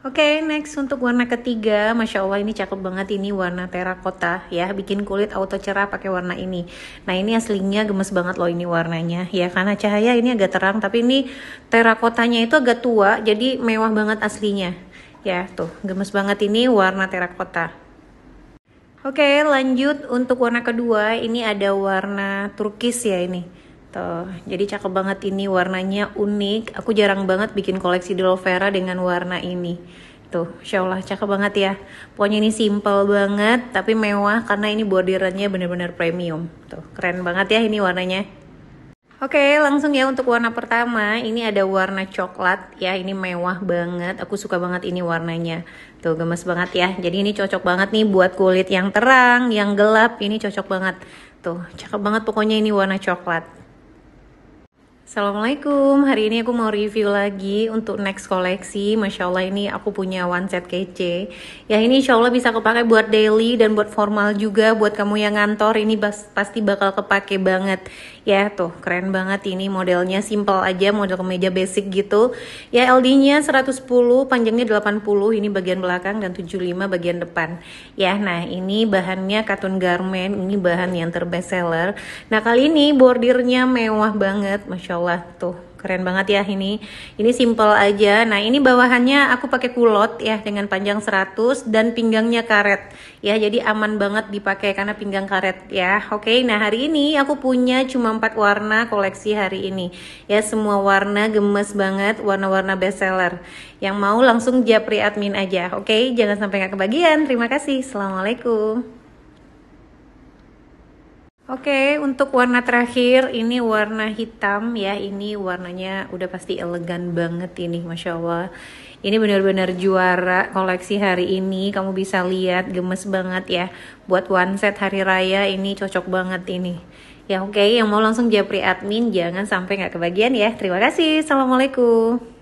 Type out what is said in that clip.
Oke, okay, next untuk warna ketiga, masya Allah ini cakep banget ini warna terakota ya, bikin kulit auto cerah pakai warna ini. Nah ini aslinya gemes banget loh ini warnanya ya, karena cahaya ini agak terang, tapi ini terakotanya itu agak tua, jadi mewah banget aslinya. Ya tuh, gemes banget ini warna terakota. Oke, okay, lanjut untuk warna kedua, ini ada warna turkis ya ini. Tuh, gitu. jadi cakep banget ini warnanya unik. Aku jarang banget bikin koleksi di Lovera dengan warna ini. Tuh, insya Allah cakep banget ya. Pokoknya ini simple banget, tapi mewah karena ini bordirannya bener-bener premium. Tuh, keren banget ya ini warnanya. Oke, langsung ya untuk warna pertama. Ini ada warna coklat ya. Ini mewah banget. Aku suka banget ini warnanya. Tuh, gemes banget ya. Jadi ini cocok banget nih buat kulit yang terang, yang gelap. Ini cocok banget. Tuh, cakep banget pokoknya ini warna coklat. Assalamualaikum, hari ini aku mau review lagi untuk next koleksi Masya Allah ini aku punya one set kece Ya ini insya Allah bisa kepake buat daily dan buat formal juga Buat kamu yang ngantor ini pasti bakal kepake banget Ya tuh keren banget ini modelnya simple aja model kemeja basic gitu Ya LD nya 110, panjangnya 80, ini bagian belakang dan 75 bagian depan Ya nah ini bahannya katun garment, ini bahan yang terbest seller Nah kali ini bordirnya mewah banget Masya Allah Allah tuh keren banget ya ini ini simple aja nah ini bawahannya aku pakai kulot ya dengan panjang 100 dan pinggangnya karet ya jadi aman banget dipakai karena pinggang karet ya oke nah hari ini aku punya cuma empat warna koleksi hari ini ya semua warna gemes banget warna-warna bestseller yang mau langsung japri admin aja oke jangan sampai nggak kebagian terima kasih assalamualaikum Oke, okay, untuk warna terakhir ini warna hitam ya. Ini warnanya udah pasti elegan banget ini, masya Allah. Ini benar-benar juara koleksi hari ini. Kamu bisa lihat gemes banget ya. Buat one set hari raya ini cocok banget ini. Ya oke, okay, yang mau langsung japri admin jangan sampai nggak kebagian ya. Terima kasih. Assalamualaikum.